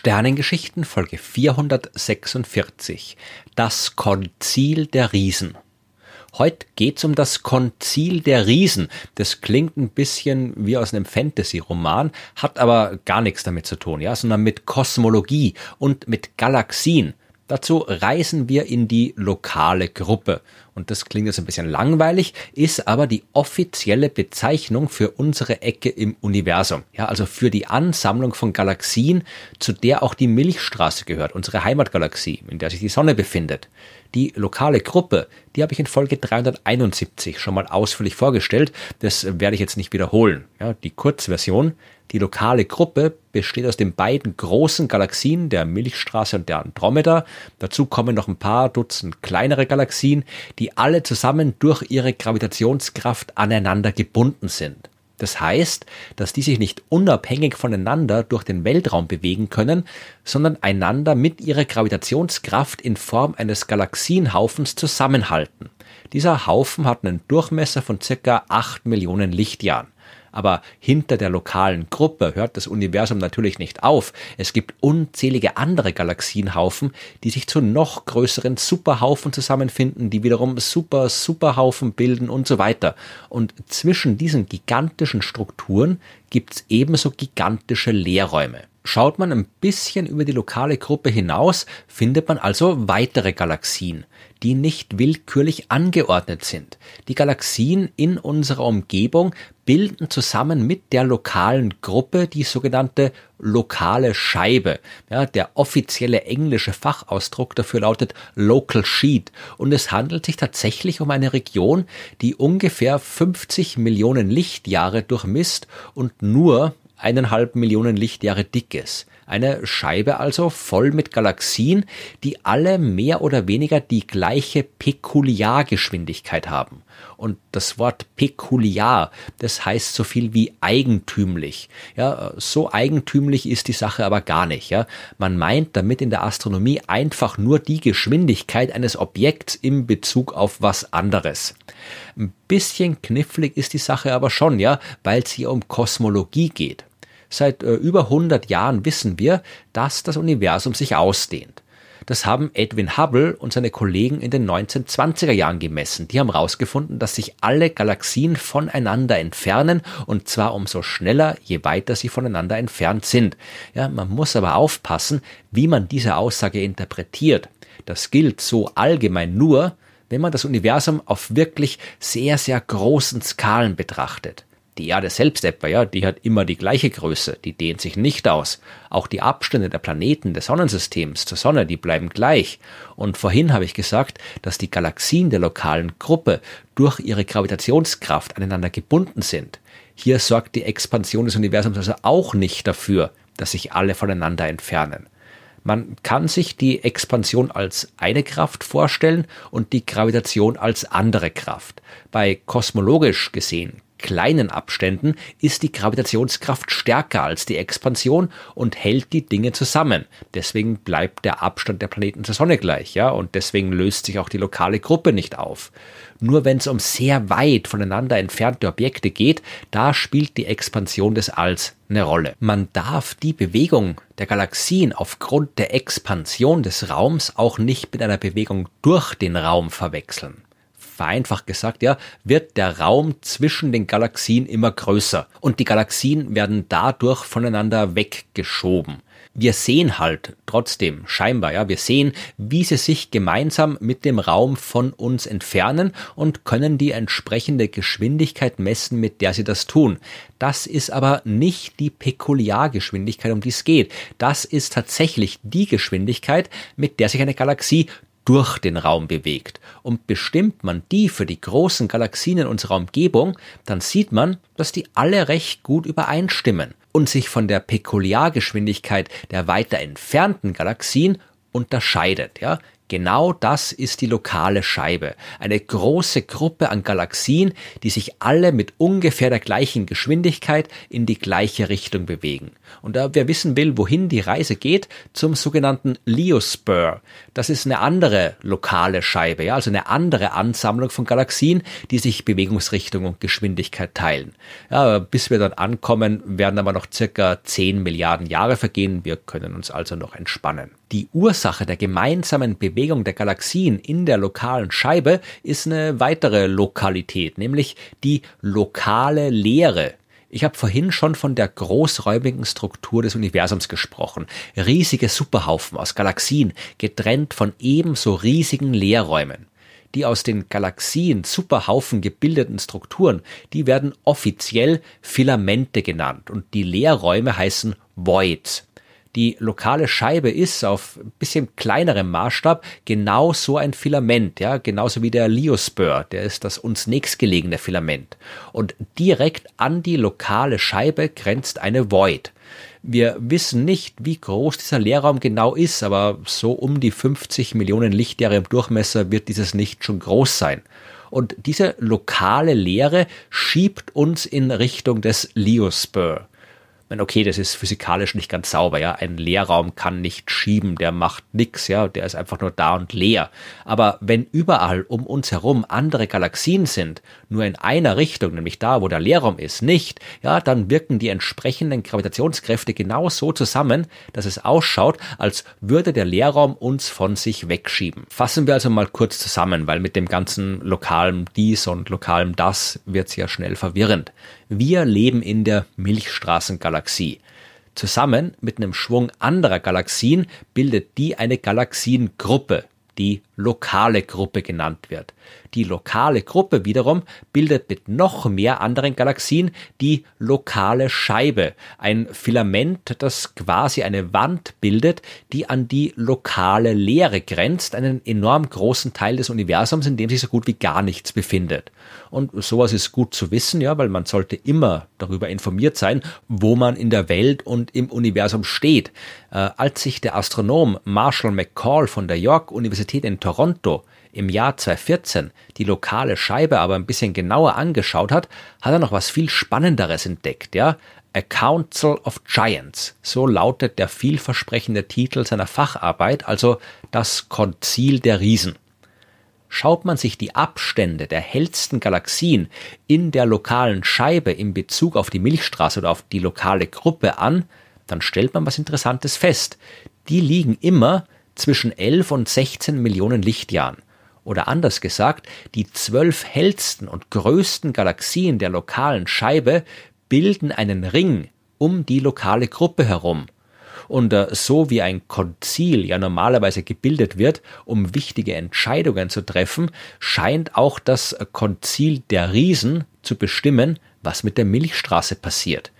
Sternengeschichten Folge 446 Das Konzil der Riesen. Heute geht's um das Konzil der Riesen. Das klingt ein bisschen wie aus einem Fantasy-Roman, hat aber gar nichts damit zu tun, ja, sondern mit Kosmologie und mit Galaxien. Dazu reisen wir in die lokale Gruppe und das klingt jetzt ein bisschen langweilig, ist aber die offizielle Bezeichnung für unsere Ecke im Universum. Ja, also für die Ansammlung von Galaxien, zu der auch die Milchstraße gehört, unsere Heimatgalaxie, in der sich die Sonne befindet. Die lokale Gruppe, die habe ich in Folge 371 schon mal ausführlich vorgestellt. Das werde ich jetzt nicht wiederholen. Ja, die Kurzversion. Die lokale Gruppe besteht aus den beiden großen Galaxien, der Milchstraße und der Andromeda. Dazu kommen noch ein paar Dutzend kleinere Galaxien, die die alle zusammen durch ihre Gravitationskraft aneinander gebunden sind. Das heißt, dass die sich nicht unabhängig voneinander durch den Weltraum bewegen können, sondern einander mit ihrer Gravitationskraft in Form eines Galaxienhaufens zusammenhalten. Dieser Haufen hat einen Durchmesser von circa 8 Millionen Lichtjahren. Aber hinter der lokalen Gruppe hört das Universum natürlich nicht auf. Es gibt unzählige andere Galaxienhaufen, die sich zu noch größeren Superhaufen zusammenfinden, die wiederum Super Superhaufen bilden und so weiter. Und zwischen diesen gigantischen Strukturen gibt es ebenso gigantische Leerräume. Schaut man ein bisschen über die lokale Gruppe hinaus, findet man also weitere Galaxien, die nicht willkürlich angeordnet sind. Die Galaxien in unserer Umgebung bilden zusammen mit der lokalen Gruppe die sogenannte lokale Scheibe. Ja, der offizielle englische Fachausdruck dafür lautet Local Sheet und es handelt sich tatsächlich um eine Region, die ungefähr 50 Millionen Lichtjahre durchmisst und nur eineinhalb Millionen Lichtjahre dick ist. Eine Scheibe also voll mit Galaxien, die alle mehr oder weniger die gleiche Pekuliargeschwindigkeit haben. Und das Wort pekuliar, das heißt so viel wie eigentümlich. Ja, so eigentümlich ist die Sache aber gar nicht. Ja. Man meint damit in der Astronomie einfach nur die Geschwindigkeit eines Objekts im Bezug auf was anderes. Ein bisschen knifflig ist die Sache aber schon, ja, weil es hier um Kosmologie geht. Seit äh, über 100 Jahren wissen wir, dass das Universum sich ausdehnt. Das haben Edwin Hubble und seine Kollegen in den 1920er Jahren gemessen. Die haben herausgefunden, dass sich alle Galaxien voneinander entfernen und zwar umso schneller, je weiter sie voneinander entfernt sind. Ja, man muss aber aufpassen, wie man diese Aussage interpretiert. Das gilt so allgemein nur, wenn man das Universum auf wirklich sehr, sehr großen Skalen betrachtet. Die Erde selbst etwa, ja, die hat immer die gleiche Größe, die dehnt sich nicht aus. Auch die Abstände der Planeten des Sonnensystems zur Sonne, die bleiben gleich. Und vorhin habe ich gesagt, dass die Galaxien der lokalen Gruppe durch ihre Gravitationskraft aneinander gebunden sind. Hier sorgt die Expansion des Universums also auch nicht dafür, dass sich alle voneinander entfernen. Man kann sich die Expansion als eine Kraft vorstellen und die Gravitation als andere Kraft. Bei kosmologisch gesehen kleinen Abständen ist die Gravitationskraft stärker als die Expansion und hält die Dinge zusammen. Deswegen bleibt der Abstand der Planeten zur Sonne gleich, ja, und deswegen löst sich auch die lokale Gruppe nicht auf. Nur wenn es um sehr weit voneinander entfernte Objekte geht, da spielt die Expansion des Alls eine Rolle. Man darf die Bewegung der Galaxien aufgrund der Expansion des Raums auch nicht mit einer Bewegung durch den Raum verwechseln vereinfacht gesagt, ja, wird der Raum zwischen den Galaxien immer größer und die Galaxien werden dadurch voneinander weggeschoben wir sehen halt trotzdem scheinbar, ja, wir sehen, wie sie sich gemeinsam mit dem Raum von uns entfernen und können die entsprechende Geschwindigkeit messen, mit der sie das tun. Das ist aber nicht die Pekuliargeschwindigkeit, um die es geht. Das ist tatsächlich die Geschwindigkeit, mit der sich eine Galaxie durch den Raum bewegt. Und bestimmt man die für die großen Galaxien in unserer Umgebung, dann sieht man, dass die alle recht gut übereinstimmen und sich von der Pekuliargeschwindigkeit der weiter entfernten Galaxien unterscheidet. Ja? Genau das ist die lokale Scheibe. Eine große Gruppe an Galaxien, die sich alle mit ungefähr der gleichen Geschwindigkeit in die gleiche Richtung bewegen. Und da wer wissen will, wohin die Reise geht, zum sogenannten Leospur. Das ist eine andere lokale Scheibe, ja, also eine andere Ansammlung von Galaxien, die sich Bewegungsrichtung und Geschwindigkeit teilen. Ja, bis wir dann ankommen, werden aber noch circa 10 Milliarden Jahre vergehen. Wir können uns also noch entspannen. Die Ursache der gemeinsamen Bewegung der Galaxien in der lokalen Scheibe ist eine weitere Lokalität, nämlich die lokale Leere. Ich habe vorhin schon von der großräumigen Struktur des Universums gesprochen. Riesige Superhaufen aus Galaxien, getrennt von ebenso riesigen Leerräumen. Die aus den Galaxien Superhaufen gebildeten Strukturen, die werden offiziell Filamente genannt und die Leerräume heißen Voids die lokale Scheibe ist, auf ein bisschen kleinerem Maßstab, genau so ein Filament, ja, genauso wie der Leospur, der ist das uns nächstgelegene Filament. Und direkt an die lokale Scheibe grenzt eine Void. Wir wissen nicht, wie groß dieser Leerraum genau ist, aber so um die 50 Millionen Lichtjahre im Durchmesser wird dieses Licht schon groß sein. Und diese lokale Leere schiebt uns in Richtung des Leospur meine, okay, das ist physikalisch nicht ganz sauber, ja. Ein Leerraum kann nicht schieben, der macht nix, ja, der ist einfach nur da und leer. Aber wenn überall um uns herum andere Galaxien sind, nur in einer Richtung, nämlich da, wo der Leerraum ist, nicht, ja, dann wirken die entsprechenden Gravitationskräfte genau so zusammen, dass es ausschaut, als würde der Leerraum uns von sich wegschieben. Fassen wir also mal kurz zusammen, weil mit dem ganzen lokalem dies und lokalem das wird's ja schnell verwirrend. Wir leben in der Milchstraßengalaxie. Galaxie. Zusammen mit einem Schwung anderer Galaxien bildet die eine Galaxiengruppe, die lokale Gruppe genannt wird. Die lokale Gruppe wiederum bildet mit noch mehr anderen Galaxien die lokale Scheibe, ein Filament, das quasi eine Wand bildet, die an die lokale Leere grenzt, einen enorm großen Teil des Universums, in dem sich so gut wie gar nichts befindet. Und sowas ist gut zu wissen, ja, weil man sollte immer darüber informiert sein, wo man in der Welt und im Universum steht. Äh, als sich der Astronom Marshall McCall von der York Universität in Toronto im Jahr 2014 die lokale Scheibe aber ein bisschen genauer angeschaut hat, hat er noch was viel Spannenderes entdeckt, ja? A Council of Giants. So lautet der vielversprechende Titel seiner Facharbeit, also das Konzil der Riesen. Schaut man sich die Abstände der hellsten Galaxien in der lokalen Scheibe in Bezug auf die Milchstraße oder auf die lokale Gruppe an, dann stellt man was Interessantes fest. Die liegen immer zwischen 11 und 16 Millionen Lichtjahren. Oder anders gesagt, die zwölf hellsten und größten Galaxien der lokalen Scheibe bilden einen Ring um die lokale Gruppe herum. Und äh, so wie ein Konzil ja normalerweise gebildet wird, um wichtige Entscheidungen zu treffen, scheint auch das Konzil der Riesen zu bestimmen, was mit der Milchstraße passiert.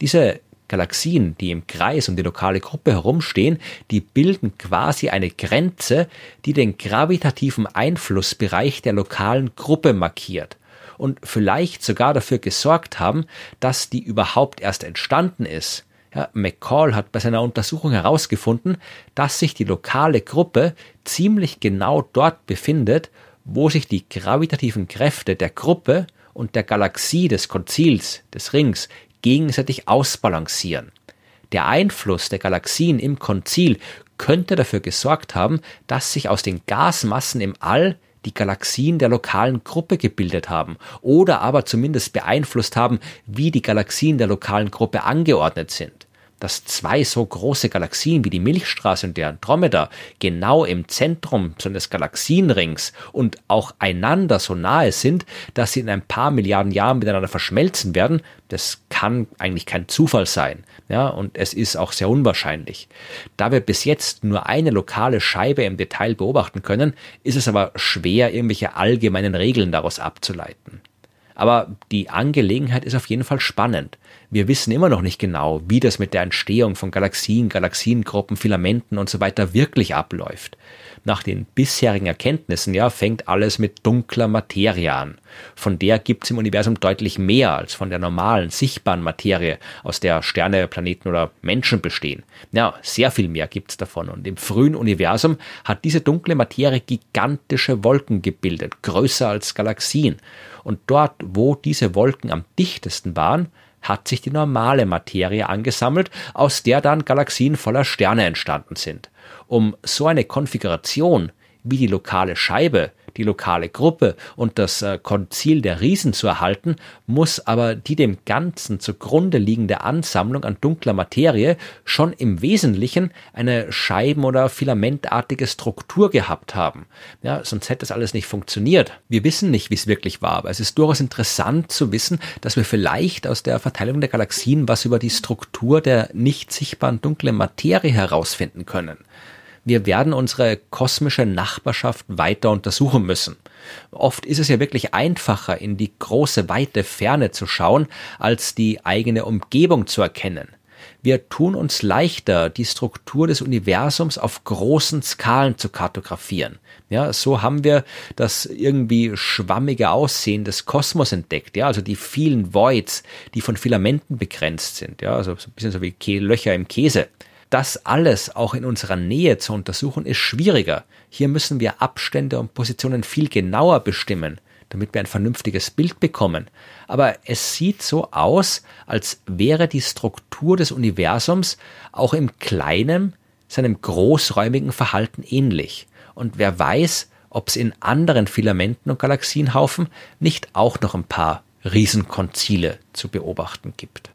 Diese Galaxien, die im Kreis um die lokale Gruppe herumstehen, die bilden quasi eine Grenze, die den gravitativen Einflussbereich der lokalen Gruppe markiert und vielleicht sogar dafür gesorgt haben, dass die überhaupt erst entstanden ist. Ja, McCall hat bei seiner Untersuchung herausgefunden, dass sich die lokale Gruppe ziemlich genau dort befindet, wo sich die gravitativen Kräfte der Gruppe und der Galaxie des Konzils, des Rings, gegenseitig ausbalancieren. Der Einfluss der Galaxien im Konzil könnte dafür gesorgt haben, dass sich aus den Gasmassen im All die Galaxien der lokalen Gruppe gebildet haben oder aber zumindest beeinflusst haben, wie die Galaxien der lokalen Gruppe angeordnet sind dass zwei so große Galaxien wie die Milchstraße und der Andromeda genau im Zentrum so des Galaxienrings und auch einander so nahe sind, dass sie in ein paar Milliarden Jahren miteinander verschmelzen werden, das kann eigentlich kein Zufall sein. Ja, und es ist auch sehr unwahrscheinlich. Da wir bis jetzt nur eine lokale Scheibe im Detail beobachten können, ist es aber schwer, irgendwelche allgemeinen Regeln daraus abzuleiten. Aber die Angelegenheit ist auf jeden Fall spannend. Wir wissen immer noch nicht genau, wie das mit der Entstehung von Galaxien, Galaxiengruppen, Filamenten und so weiter wirklich abläuft. Nach den bisherigen Erkenntnissen ja fängt alles mit dunkler Materie an. Von der gibt's im Universum deutlich mehr als von der normalen, sichtbaren Materie, aus der Sterne, Planeten oder Menschen bestehen. Ja, sehr viel mehr gibt's davon. Und im frühen Universum hat diese dunkle Materie gigantische Wolken gebildet, größer als Galaxien. Und dort, wo diese Wolken am dichtesten waren, hat sich die normale Materie angesammelt, aus der dann Galaxien voller Sterne entstanden sind. Um so eine Konfiguration wie die lokale Scheibe die lokale Gruppe und das äh, Konzil der Riesen zu erhalten, muss aber die dem Ganzen zugrunde liegende Ansammlung an dunkler Materie schon im Wesentlichen eine Scheiben- oder filamentartige Struktur gehabt haben. Ja, sonst hätte das alles nicht funktioniert. Wir wissen nicht, wie es wirklich war, aber es ist durchaus interessant zu wissen, dass wir vielleicht aus der Verteilung der Galaxien was über die Struktur der nicht sichtbaren dunklen Materie herausfinden können wir werden unsere kosmische Nachbarschaft weiter untersuchen müssen. Oft ist es ja wirklich einfacher, in die große, weite Ferne zu schauen, als die eigene Umgebung zu erkennen. Wir tun uns leichter, die Struktur des Universums auf großen Skalen zu kartografieren. Ja, so haben wir das irgendwie schwammige Aussehen des Kosmos entdeckt. Ja, also die vielen Voids, die von Filamenten begrenzt sind. Ja, also ein bisschen so wie Löcher im Käse. Das alles auch in unserer Nähe zu untersuchen, ist schwieriger. Hier müssen wir Abstände und Positionen viel genauer bestimmen, damit wir ein vernünftiges Bild bekommen. Aber es sieht so aus, als wäre die Struktur des Universums auch im Kleinen seinem großräumigen Verhalten ähnlich. Und wer weiß, ob es in anderen Filamenten und Galaxienhaufen nicht auch noch ein paar Riesenkonzile zu beobachten gibt.